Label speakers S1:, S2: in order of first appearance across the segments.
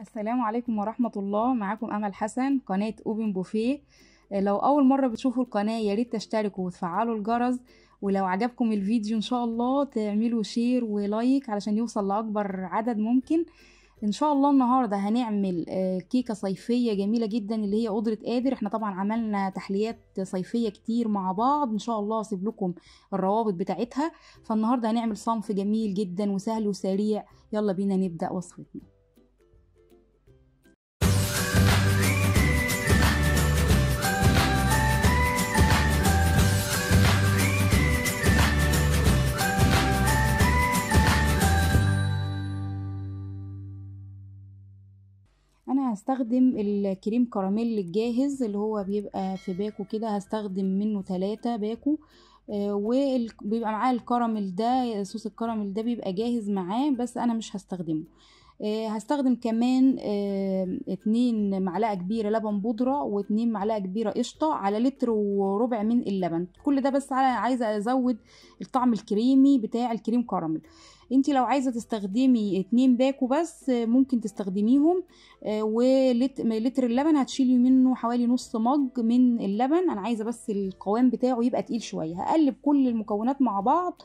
S1: السلام عليكم ورحمة الله معاكم أمل حسن قناة أوبن بوفيه آه، لو أول مرة بتشوفوا القناة يا ريت تشتركوا وتفعلوا الجرس ولو عجبكم الفيديو إن شاء الله تعملوا شير ولايك علشان يوصل لأكبر عدد ممكن ان شاء الله النهارده هنعمل آه، كيكه صيفيه جميله جدا اللي هي قدره قادر احنا طبعا عملنا تحليات صيفيه كتير مع بعض ان شاء الله هسيب لكم الروابط بتاعتها فالنهارده هنعمل صنف جميل جدا وسهل وسريع يلا بينا نبدا وصفتنا انا هستخدم الكريم كراميل الجاهز اللي هو بيبقى في باكو كده هستخدم منه تلاتة باكو آه، وبيبقى معاه الكراميل ده صوص الكراميل ده بيبقى جاهز معاه بس انا مش هستخدمه آه، هستخدم كمان آه، اتنين معلقة كبيرة لبن بودرة واتنين معلقة كبيرة قشطة على لتر وربع من اللبن كل ده بس عايزة ازود الطعم الكريمي بتاع الكريم كراميل انت لو عايزه تستخدمي اتنين باكو بس آه، ممكن تستخدميهم ولتر اللبن هتشيلي منه حوالي نص مج من اللبن انا عايزه بس القوام بتاعه يبقى تقيل شويه هقلب كل المكونات مع بعض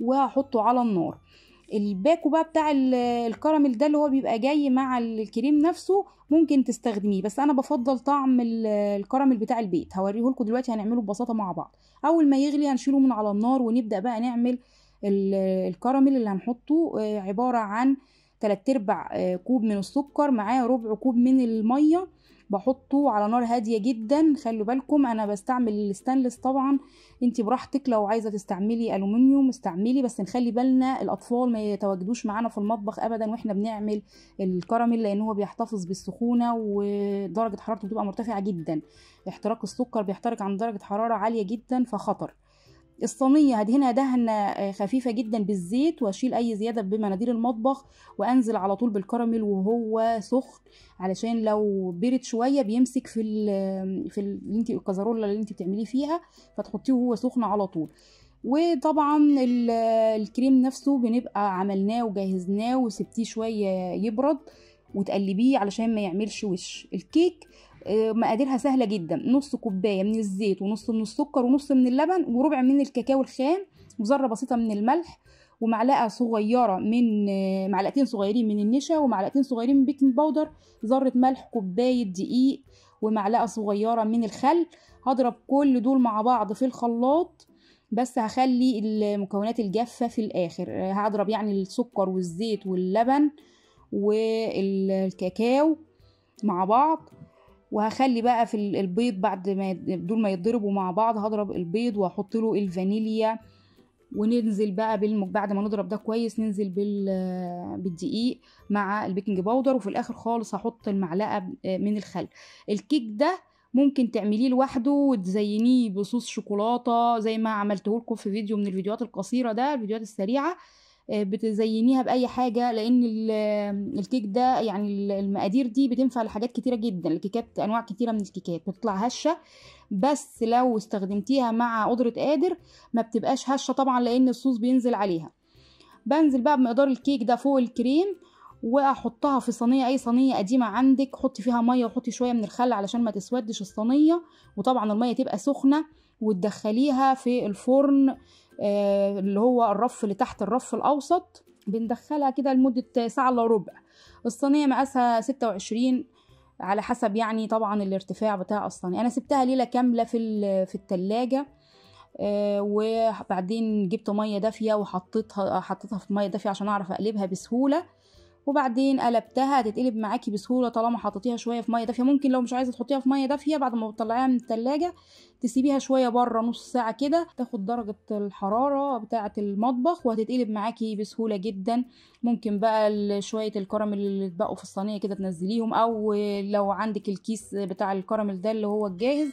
S1: وهحطه على النار الباكو بقى بتاع الكراميل ده اللي هو بيبقى جاي مع الكريم نفسه ممكن تستخدميه بس انا بفضل طعم الكراميل بتاع البيت هوريه لكم دلوقتي هنعمله ببساطه مع بعض اول ما يغلي هنشيله من على النار ونبدا بقى نعمل الكراميل اللي هنحطه آه، عباره عن 3 ارباع آه، كوب من السكر معاه ربع كوب من الميه بحطه على نار هاديه جدا خلوا بالكم انا بستعمل الستانلس طبعا انت براحتك لو عايزه تستعملي الومنيوم استعملي بس نخلي بالنا الاطفال ما يتواجدوش معانا في المطبخ ابدا واحنا بنعمل الكراميل لان هو بيحتفظ بالسخونه ودرجه حرارته بتبقى مرتفعه جدا احتراق السكر بيحترق عند درجه حراره عاليه جدا فخطر الصينية هدهنها دهنة آه، خفيفة جدا بالزيت واشيل اي زيادة بمناديل المطبخ وانزل على طول بالكراميل وهو سخن علشان لو برد شوية بيمسك في ال في اللي انت الكازارولا اللي انت بتعمليه فيها فتحطيه وهو سخن على طول وطبعا الكريم نفسه بنبقى عملناه وجهزناه وسبتيه شوية يبرد وتقلبيه علشان ما يعملش وش الكيك آه، مقاديرها سهله جدا نص كوبايه من الزيت ونص من السكر ونص من اللبن وربع من الكاكاو الخام وذره بسيطه من الملح ومعلقه صغيره من آه، معلقتين صغيرين من النشا ومعلقتين صغيرين من بيكنج باودر ذره ملح كوبايه دقيق ومعلقه صغيره من الخل هضرب كل دول مع بعض في الخلاط بس هخلي المكونات الجافه في الاخر آه، هضرب يعني السكر والزيت واللبن والكاكاو مع بعض وهخلي بقى في البيض بعد ما دول ما يتضربوا مع بعض هضرب البيض واحط له الفانيليا وننزل بقى بالم... بعد ما نضرب ده كويس ننزل بال... بالدقيق مع البيكنج باودر وفي الاخر خالص هحط المعلقه من الخل الكيك ده ممكن تعمليه لوحده وتزينيه بصوص شوكولاته زي ما عملته لكم في فيديو من الفيديوهات القصيره ده الفيديوهات السريعه آه، بتزينيها باي حاجه لان الكيك ده يعني المقادير دي بتنفع لحاجات كتيره جدا الكيكات انواع كتيره من الكيكات بتطلع هشه بس لو استخدمتيها مع قدره قادر ما بتبقاش هشه طبعا لان الصوص بينزل عليها بنزل بقى بمقدار الكيك ده فوق الكريم واحطها في صينيه اي صينيه قديمه عندك حطي فيها ميه وحطي شويه من الخل علشان ما تسودش الصينيه وطبعا الميه تبقى سخنه وتدخليها في الفرن آه، اللي هو الرف اللي تحت الرف الاوسط بندخلها كده لمده ساعه الا ربع الصينيه مقاسها ستة وعشرين على حسب يعني طبعا الارتفاع بتاع الصينيه انا سبتها ليله كامله في في التلاجة آه، وبعدين جبت ميه دافيه وحطيتها حطيتها في ميه دافيه عشان اعرف اقلبها بسهوله وبعدين قلبتها هتتقلب معاكي بسهوله طالما حطيتيها شويه في ميه دافيه ممكن لو مش عايزه تحطيها في ميه دافيه بعد ما بتطلعيها من التلاجة تسيبيها شويه بره نص ساعه كده تاخد درجه الحراره بتاعه المطبخ وهتتقلب معاكي بسهوله جدا ممكن بقى شويه الكراميل اللي اتبقوا في الصينيه كده تنزليهم او لو عندك الكيس بتاع الكراميل ده اللي هو الجاهز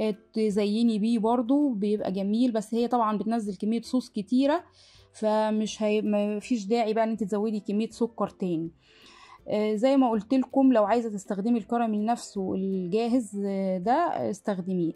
S1: آه، تزيني بيه برضو بيبقى جميل بس هي طبعا بتنزل كميه صوص كتيره فمش هي فيش داعي بقى ان انت تزودي كميه سكر تاني آه، زي ما قلت لكم لو عايزه تستخدمي الكراميل نفسه الجاهز آه، ده استخدميه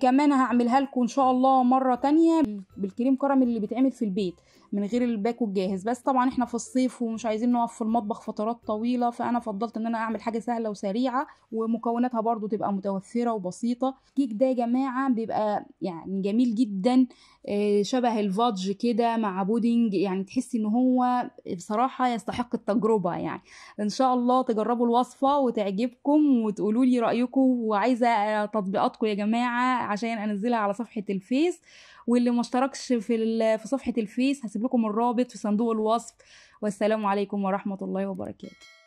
S1: كمان هعملها لكم ان شاء الله مره تانية بالكريم كراميل اللي بيتعمل في البيت من غير الباكو الجاهز بس طبعا احنا في الصيف ومش عايزين نقف في المطبخ فترات طويله فانا فضلت ان انا اعمل حاجه سهله وسريعه ومكوناتها برضو تبقى متوفره وبسيطه الكيك ده يا جماعه بيبقى يعني جميل جدا آه، شبه الفادج كده مع بودنج يعني تحسي ان هو بصراحه يستحق التجربه يعني ان شاء الله تجربوا الوصفه وتعجبكم وتقولوا لي رايكم وعايزه تطبيقاتكم يا جماعه عشان انزلها على صفحه الفيس واللي ما اشتركش في في صفحه الفيس هسيب هسيب لكم الرابط في صندوق الوصف والسلام عليكم ورحمه الله وبركاته